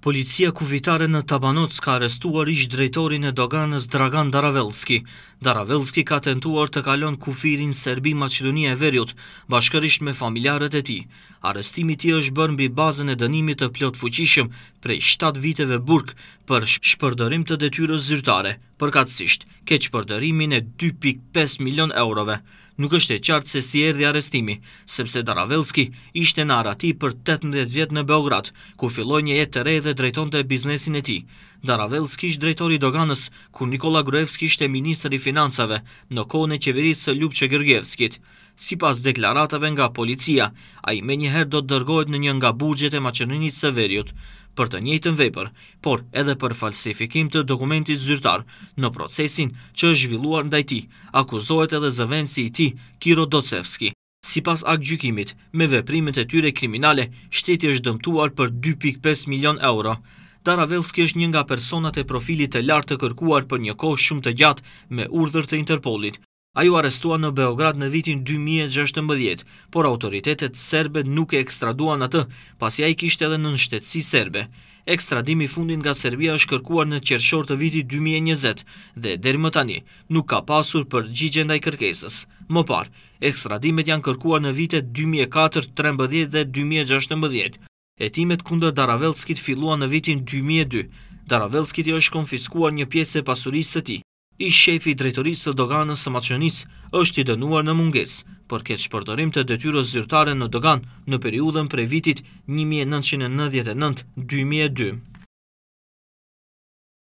Policia kuvitare në Tabanoc ka arestuar ish drejtorin e doganës Dragan Daravelski. Daravelski ka tentuar të kalon kufirin Serbi Macedonia e Verjut, bashkërisht me familjarët e ti. Arestimi ti është bërnë bi bazën e dënimit të plot fuqishëm prej 7 viteve burg për shpërdërim të detyrës zyrtare, përkatsisht ke shpërdërimin e 2.5 milion eurove. Nuk është e qartë se si erdi arestimi, sepse Daravelski ishte në arati për 18 vjetë në Beograd, ku filloj një jetë të rejë dhe drejton të biznesin e ti. Daravelski ishtë drejtori doganës, ku Nikola Gruevski ishte ministri financave në kone qeverisë së ljubë që Gërgjevskit si pas deklaratave nga policia, a i me njëherë do të dërgojt në një nga burgjet e maqenënit së verjut, për të njëjtën vepër, por edhe për falsifikim të dokumentit zyrtar në procesin që është zhvilluar ndaj ti, akuzohet edhe zëvenci i ti, Kiro Docevski. Si pas akt gjykimit, me veprimet e tyre kriminale, shteti është dëmtuar për 2.5 milion euro. Daravelski është një nga personat e profilit të lartë të kërkuar për një kohë shumë të gjatë me urdhër të Interpolit. A ju arestua në Beograd në vitin 2016, por autoritetet serbe nuk e ekstraduan atë, pasja i kishtë edhe në nështetësi serbe. Ekstradimi fundin nga Serbia është kërkuar në qershor të vitit 2020 dhe deri më tani nuk ka pasur për gjigje ndaj kërkesës. Më par, ekstradimet janë kërkuar në vitet 2004, 13 dhe 2016. Etimet kundër Daravelskit filluan në vitin 2002. Daravelskit i është konfiskuar një pjesë e pasurisë së tij i shefi i drejtorisë të doganës së maqenis është i dënuar në munges, për këtë shpërdorim të detyros zyrtare në dogan në periudën prej vitit 1999-2002.